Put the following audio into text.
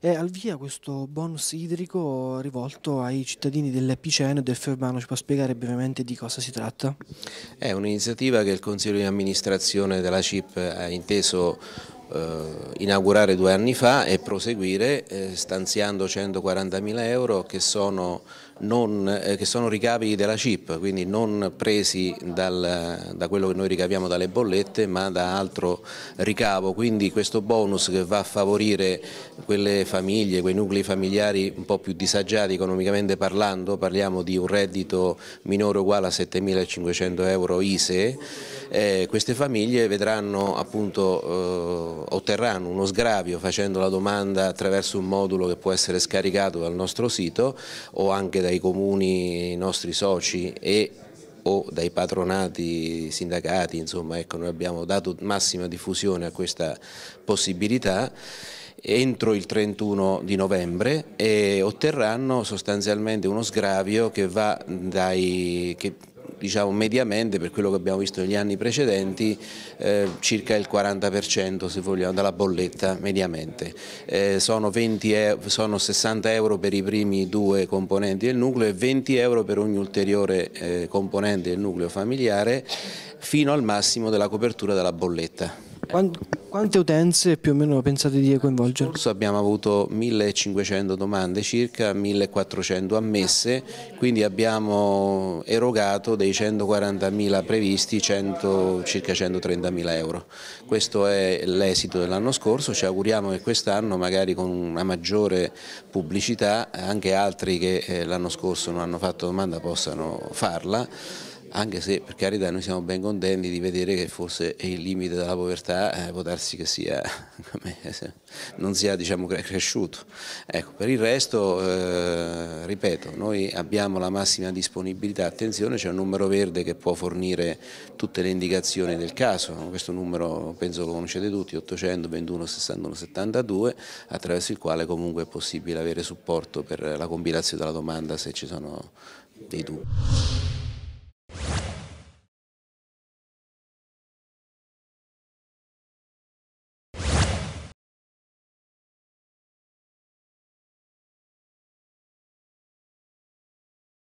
è al via questo bonus idrico rivolto ai cittadini dell'Epiceno e del Ferbano. Ci può spiegare brevemente di cosa si tratta? È un'iniziativa che il Consiglio di amministrazione della CIP ha inteso eh, inaugurare due anni fa e proseguire eh, stanziando 140 mila euro che sono non, eh, che sono ricavi della CIP, quindi non presi dal, da quello che noi ricaviamo dalle bollette ma da altro ricavo, quindi questo bonus che va a favorire quelle famiglie, quei nuclei familiari un po' più disagiati economicamente parlando, parliamo di un reddito minore uguale a 7.500 euro ISE, eh, queste famiglie vedranno appunto, eh, otterranno uno sgravio facendo la domanda attraverso un modulo che può essere scaricato dal nostro sito o anche da dai comuni nostri soci e o dai patronati sindacati, insomma ecco, noi abbiamo dato massima diffusione a questa possibilità entro il 31 di novembre e eh, otterranno sostanzialmente uno sgravio che va dai, che diciamo mediamente per quello che abbiamo visto negli anni precedenti eh, circa il 40% se vogliamo dalla bolletta mediamente. Eh, sono, euro, sono, 60 euro per i primi due componenti del nucleo e 20 euro per ogni ulteriore eh, componente del nucleo familiare fino al massimo della copertura della bolletta. Quante utenze più o meno pensate di coinvolgere? Abbiamo avuto 1500 domande circa, 1400 ammesse, quindi abbiamo erogato dei 140.000 previsti 100, circa 130.000 euro. Questo è l'esito dell'anno scorso, ci auguriamo che quest'anno magari con una maggiore pubblicità anche altri che eh, l'anno scorso non hanno fatto domanda possano farla anche se per carità noi siamo ben contenti di vedere che forse il limite della povertà eh, può darsi che sia, non sia diciamo, cresciuto. Ecco, per il resto, eh, ripeto, noi abbiamo la massima disponibilità, attenzione c'è un numero verde che può fornire tutte le indicazioni del caso, questo numero penso lo conoscete tutti, 821 21 61 72, attraverso il quale comunque è possibile avere supporto per la compilazione della domanda se ci sono dei dubbi.